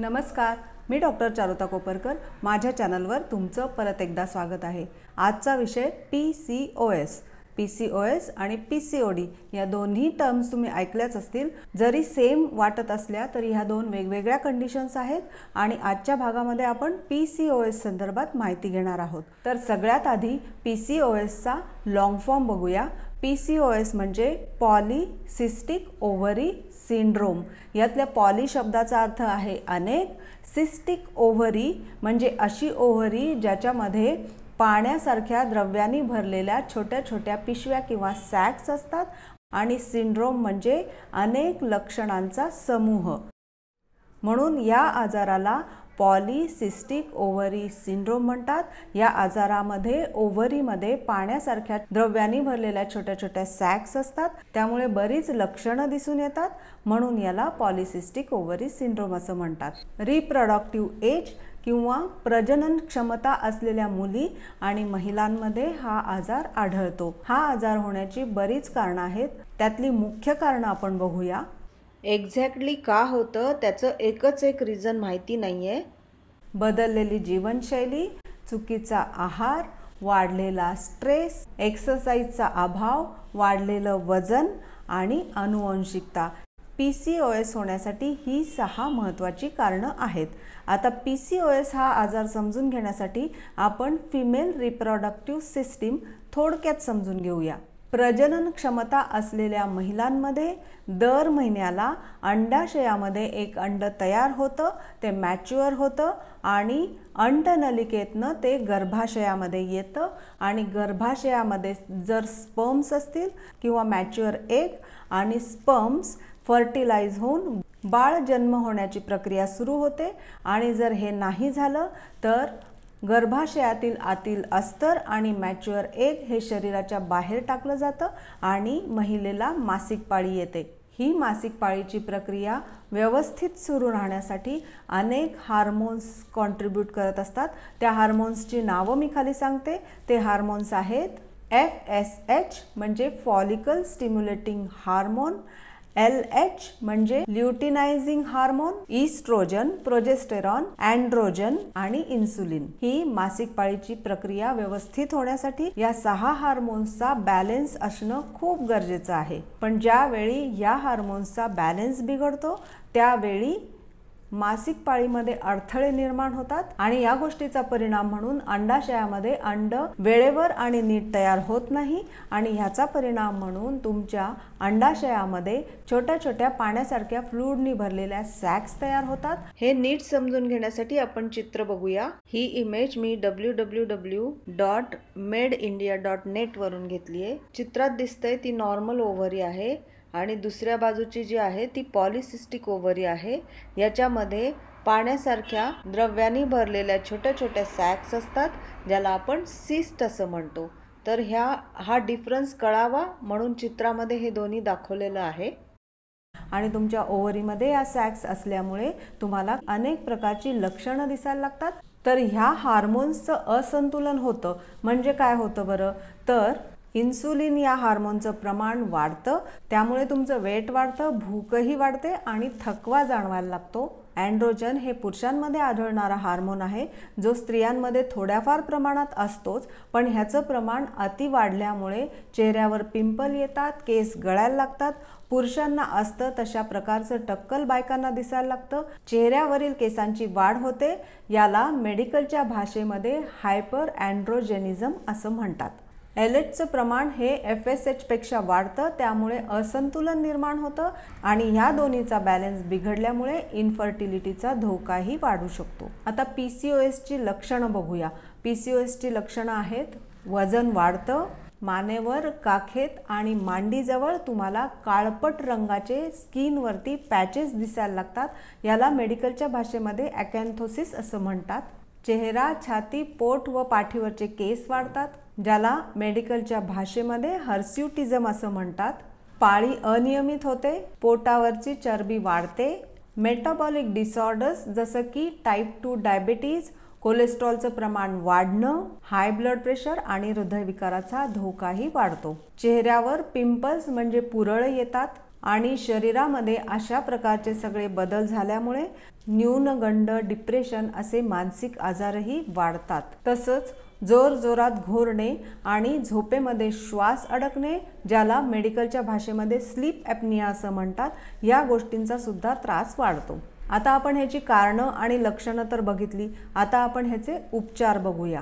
नमस्कार मी डॉक्टर चारुता कोपरकर माझ्या चॅनलवर तुमचं परत एकदा स्वागत आहे आजचा विषय P C O S P C O S आणि पी सी ओ डी या दोन्ही टर्म्स तुम्ही ऐकल्याच असतील जरी सेम वाटत असल्या तरी ह्या दोन वेगवेगळ्या कंडिशन्स आहेत आणि आजच्या भागामध्ये आपण पी सी ओ एस संदर्भात माहिती घेणार आहोत तर सगळ्यात आधी पी सी ओ एसचा लॉंग फॉर्म बघूया पी सी ओ एस म्हणजे पॉलिसिस्टिक ओव्हरी सिंड्रोम यातल्या पॉली शब्दाचा अर्थ आहे अनेक सिस्टिक ओव्हरी म्हणजे अशी ओव्हरी ज्याच्यामध्ये पाण्यासारख्या द्रव्यांनी भरलेल्या छोट्या छोट्या पिशव्या किंवा सॅक्स असतात आणि सिंड्रोम म्हणजे अनेक लक्षणांचा समूह म्हणून या आजाराला पॉलिसिस्टिक ओव्हरी सिंड्रोम म्हणतात या आजारामध्ये ओव्हरीमध्ये पाण्यासारख्या द्रव्यांनी भरलेल्या छोट्या छोट्या सॅक्स असतात त्यामुळे बरीच लक्षणं दिसून येतात म्हणून याला पॉलिसिस्टिक ओव्हरी सिंड्रोम असं म्हणतात रिप्रॉडक्टिव्ह एज किंवा प्रजनन क्षमता असलेल्या मुली आणि महिलांमध्ये हा आजार आढळतो हा आजार होण्याची बरीच कारणं आहेत त्यातली मुख्य कारणं आपण बघूया एक्झॅक्टली का होतं त्याचं एकच एक रिझन माहिती नाही आहे बदललेली जीवनशैली चुकीचा आहार वाढलेला स्ट्रेस एक्सरसाइजचा अभाव वाढलेलं वजन आणि अनुवंशिकता पी सी ओ एस होण्यासाठी ही सहा महत्त्वाची कारणं आहेत आता पी सी ओ एस हा आजार समजून घेण्यासाठी आपण फिमेल रिप्रॉडक्टिव्ह सिस्टीम थोडक्यात समजून घेऊया प्रजनन क्षमता असलेल्या महिलांमध्ये दर महिन्याला अंडाशयामध्ये एक अंड तयार होतं ते मॅच्युअर होतं आणि अंडनलिकेतनं ते गर्भाशयामध्ये येतं आणि गर्भाशयामध्ये जर स्पर्म्स असतील किंवा मॅच्युअर एग आणि स्पर्म्स फर्टिलाइज होऊन बाळ जन्म होण्याची प्रक्रिया सुरू होते आणि जर हे नाही झालं तर गर्भाशयातील आतील अस्तर आणि मॅच्युअर एग हे शरीराच्या बाहेर टाकलं जातं आणि महिलेला मासिक पाळी येते ही मासिक पाळीची प्रक्रिया व्यवस्थित सुरू राहण्यासाठी अनेक हार्मोन्स कॉन्ट्रीब्यूट करत असतात त्या हार्मोन्सची नावं मी खाली सांगते ते हार्मोन्स आहेत एफ एस एच म्हणजे follicle stimulating hormone L H म्हणजे luteinizing hormone estrogen progesterone androgen आणि इन्सुलिन ही मासिक पाळीची प्रक्रिया व्यवस्थित होण्यासाठी या सहा हार्मोन्सचा बॅलेन्स असणं खूप गरजेचं आहे पण ज्यावेळी या हार्मोन्सचा बॅलेन्स बिघडतो त्यावेळी मासिक पाळीमध्ये अडथळे निर्माण होतात आणि या गोष्टीचा परिणाम म्हणून अंडाशयामध्ये अंड वेळेवर आणि नीट तयार होत नाही आणि ह्याचा परिणाम म्हणून तुमच्या अंडाशयामध्ये छोट्या छोट्या पाण्यासारख्या फ्लूडनी भरलेल्या सॅक्स तयार होतात हे नीट समजून घेण्यासाठी आपण चित्र बघूया ही इमेज मी W W W dot med India dot net वरून घेतली आहे चित्रात दिसतंय ती नॉर्मल ओव्हरी आहे आणि दुसऱ्या बाजूची जी आहे ती पॉलिसिस्टिक ओवरी आहे याच्यामध्ये पाण्यासारख्या द्रव्यांनी भरलेल्या छोट्या छोट्या सॅक्स असतात ज्याला आपण सिस्ट असं म्हणतो तर ह्या हा डिफरन्स कळावा म्हणून चित्रामध्ये हे दोन्ही दाखवलेलं आहे आणि तुमच्या ओव्हरीमध्ये या सॅक्स असल्यामुळे तुम्हाला अनेक प्रकारची लक्षणं दिसायला लागतात तर ह्या हार्मोन्सचं असंतुलन होतं म्हणजे काय होतं बरं तर इन्सुलिन या हार्मोनचं प्रमाण वाढतं त्यामुळे तुमचं वेट वाढतं भूकही वाढते आणि थकवा जाणवायला लागतो अँड्रोजन हे पुरुषांमध्ये आढळणारा हार्मोन आहे जो स्त्रियांमध्ये थोड्याफार प्रमाणात असतोच पण ह्याचं प्रमाण अति वाढल्यामुळे चेहऱ्यावर पिंपल येतात केस गळायला लागतात पुरुषांना असतं तशा प्रकारचं टक्कल बायकांना दिसायला लागतं चेहऱ्यावरील केसांची वाढ होते याला मेडिकलच्या भाषेमध्ये हायपर अँड्रोजेनिझम असं म्हणतात एल प्रमाण हे एफ एस एचपेक्षा वाढतं त्यामुळे असंतुलन निर्माण होतं आणि ह्या दोन्हीचा बॅलन्स बिघडल्यामुळे इन्फर्टिलिटीचा धोकाही वाढू शकतो आता पी सी ओ एसची लक्षणं बघूया पी सी ओ एसची लक्षणं आहेत वजन वाढतं मानेवर काखेत आणि मांडीजवळ तुम्हाला काळपट रंगाचे स्किनवरती पॅचेस दिसायला लागतात याला मेडिकलच्या भाषेमध्ये ॲकॅन्थोसिस असं म्हणतात चेहरा छाती पोट व पाठीवरचे केस वाढतात ज्याला मेडिकलच्या भाषेमध्ये हर्स्युटिझम असं म्हणतात पाळी अनियमित होते पोटावरची चरबी वाढते मेटाबॉलिक डिसऑर्डर्स जसं की टाईप टू डायबिटीज कोलेस्ट्रॉलचं प्रमाण वाढणं हाय ब्लड प्रेशर आणि हृदयविकाराचा धोकाही वाढतो चेहऱ्यावर पिंपल्स म्हणजे पुरळ येतात आणि शरीरामध्ये अशा प्रकारचे सगळे बदल झाल्यामुळे न्यूनगंड डिप्रेशन असे मानसिक आजारही वाढतात तसंच जोर जोरजोरात घोरणे आणि झोपेमध्ये श्वास अडकणे ज्याला मेडिकलच्या भाषेमध्ये स्लीप ॲपनिया असं म्हणतात या गोष्टींचा सुद्धा त्रास वाढतो आता आपण ह्याची कारणं आणि लक्षणं तर बघितली आता आपण ह्याचे उपचार बघूया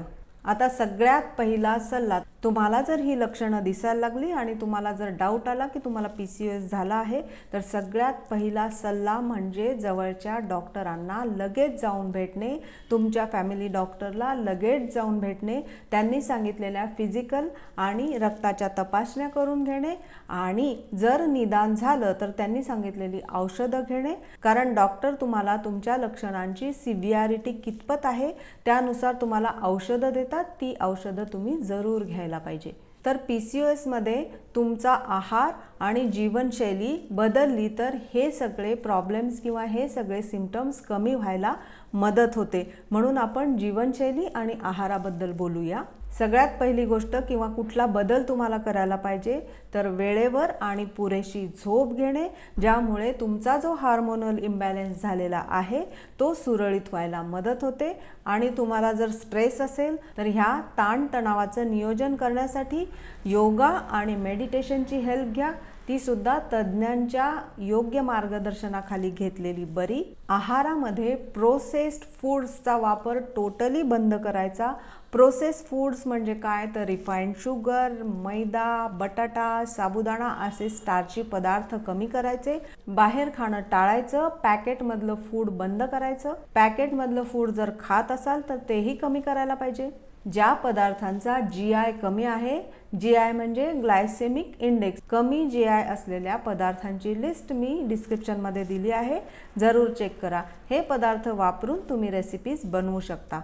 आता सगळ्यात पहिला सल्ला तुम्हाला जर ही लक्षणं दिसायला लागली आणि तुम्हाला जर डाऊट आला की तुम्हाला पी सी एस झाला आहे तर सगळ्यात पहिला सल्ला म्हणजे जवळच्या डॉक्टरांना लगेच जाऊन भेटणे तुमच्या फॅमिली डॉक्टरला लगेच जाऊन भेटणे त्यांनी सांगितलेल्या फिजिकल आणि रक्ताच्या तपासण्या करून घेणे आणि जर निदान झालं तर त्यांनी सांगितलेली औषधं घेणे कारण डॉक्टर तुम्हाला तुमच्या लक्षणांची सिव्हियारिटी कितपत आहे त्यानुसार तुम्हाला औषधं देतात ती औषधं तुम्ही जरूर घ्यायला करायला पाहिजे तर पी सी तुमचा आहार आणि जीवनशैली बदलली तर हे सगळे प्रॉब्लेम्स किंवा हे सगळे सिमटम्स कमी व्हायला मदत होते म्हणून आपण जीवनशैली आणि आहाराबद्दल बोलूया सगळ्यात पहिली गोष्ट किंवा कुठला बदल तुम्हाला करायला पाहिजे तर वेळेवर आणि पुरेशी झोप घेणे ज्यामुळे तुमचा जो हार्मोनल इम्बॅलेन्स झालेला आहे तो सुरळीत व्हायला मदत होते आणि तुम्हाला जर स्ट्रेस असेल तर ह्या ताणतणावाचं नियोजन करण्यासाठी योगा आणि मेडिटेशनची हेल्प घ्या ती सुद्धा तज्ज्ञांच्या योग्य मार्गदर्शनाखाली घेतलेली बरी आहारामध्ये प्रोसेस्ड फूड्सचा वापर टोटली बंद करायचा प्रोसेस फूड्स म्हणजे काय तर रिफाईंड शुगर मैदा बटाटा साबुदाणा असे स्टार्ची पदार्थ कमी करायचे बाहेर खाणं टाळायचं पॅकेटमधलं फूड बंद करायचं पॅकेटमधलं फूड जर खात असाल तर तेही कमी करायला पाहिजे ज्या पदार्थांचा जी आय कमी आहे जी आय म्हणजे ग्लायसेमिक इंडेक्स कमी जी आय असलेल्या पदार्थांची लिस्ट मी डिस्क्रिप्शनमध्ये दिली आहे जरूर चेक करा हे पदार्थ वापरून तुम्ही रेसिपीज बनवू शकता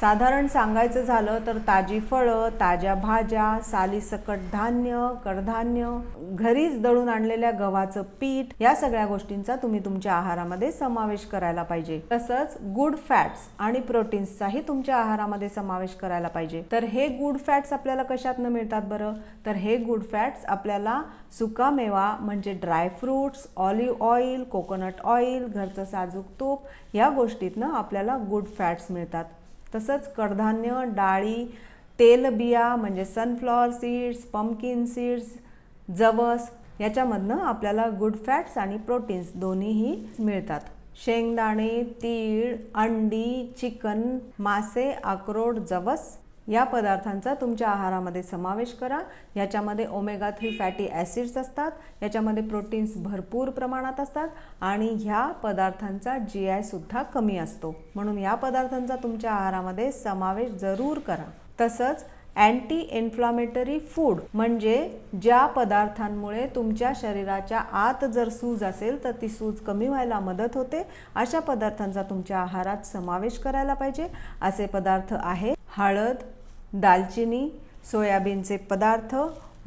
साधारण सांगायचं झालं तर ताजी फळं ताज्या भाज्या सालीसकट धान्य कडधान्य घरीच दळून आणलेल्या गव्हाचं पीठ या सगळ्या गोष्टींचा तुम्ही तुमच्या आहारामध्ये समावेश करायला पाहिजे तसंच गुड फॅट्स आणि प्रोटीन्सचाही तुमच्या आहारामध्ये समावेश करायला पाहिजे तर हे गुड फॅट्स आपल्याला कशातनं मिळतात बरं तर हे गुड फॅट्स आपल्याला सुकामेवा म्हणजे fruits olive oil coconut oil घरचं साजूक तूप या गोष्टीतनं आपल्याला गुड फॅट्स मिळतात तसंच कडधान्य डाळी तेलबिया म्हणजे सनफ्लॉवर सीड्स पम्पकिन सीड्स जवस याच्यामधनं आपल्याला गुड फॅट्स आणि प्रोटीन्स दोन्हीही मिळतात शेंगदाणे तीळ अंडी चिकन मासे अक्रोड जवस या पदार्थांचा तुमच्या आहारामध्ये समावेश करा याच्यामध्ये ओमेगा थ्री फॅटी ॲसिड्स असतात याच्यामध्ये प्रोटीन्स भरपूर प्रमाणात असतात आणि ह्या पदार्थांचा जी आयसुद्धा कमी असतो म्हणून या पदार्थांचा तुमच्या आहारामध्ये समावेश जरूर करा तसंच अँटी इन्फ्लामेटरी फूड म्हणजे ज्या पदार्थांमुळे तुमच्या शरीराच्या आत जर सूज असेल तर ती सूज कमी व्हायला मदत होते अशा पदार्थांचा तुमच्या आहारात समावेश करायला पाहिजे असे पदार्थ आहेत हळद दालचिनी सोयाबीनचे पदार्थ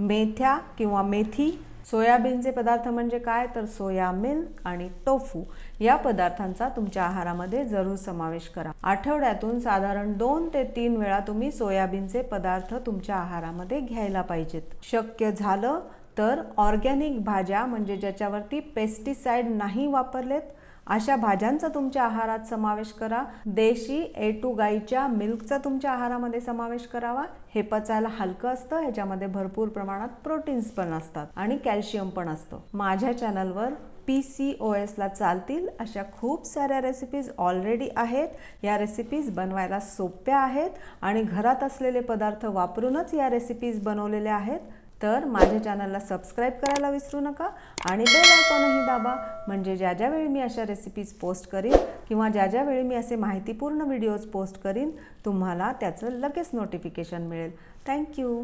मेथ्या किंवा मेथी सोयाबीनचे पदार्थ म्हणजे काय तर सोया मिल्क आणि टोफू या पदार्थांचा तुमच्या आहारामध्ये जरूर समावेश करा आठवड्यातून साधारण दोन ते तीन वेळा तुम्ही सोयाबीनचे पदार्थ तुमच्या आहारामध्ये घ्यायला पाहिजेत शक्य झालं तर ऑर्गॅनिक भाज्या म्हणजे ज्याच्यावरती पेस्टिसाइड नाही वापरलेत अशा भाज्यांचा तुमच्या आहारात समावेश करा देशी ए टू गाईच्या मिल्कचा तुमच्या आहारामध्ये समावेश करावा हे पचायला हलकं असतं ह्याच्यामध्ये भरपूर प्रमाणात प्रोटीन्स पण असतात आणि कॅल्शियम पण असतं माझ्या चॅनलवर पी सी ओ एसला चालतील अशा खूप साऱ्या रेसिपीज ऑलरेडी आहेत या रेसिपीज बनवायला सोप्या आहेत आणि घरात असलेले पदार्थ वापरूनच या रेसिपीज बनवलेल्या आहेत तर माझ्या चॅनलला सबस्क्राईब करायला विसरू नका आणि बेल आयकॉनही दाबा म्हणजे ज्या ज्यावेळी मी अशा रेसिपीज पोस्ट करीन किंवा ज्या ज्यावेळी मी असे माहितीपूर्ण व्हिडिओज पोस्ट करीन तुम्हाला त्याचं लगेच नोटिफिकेशन मिळेल थँक्यू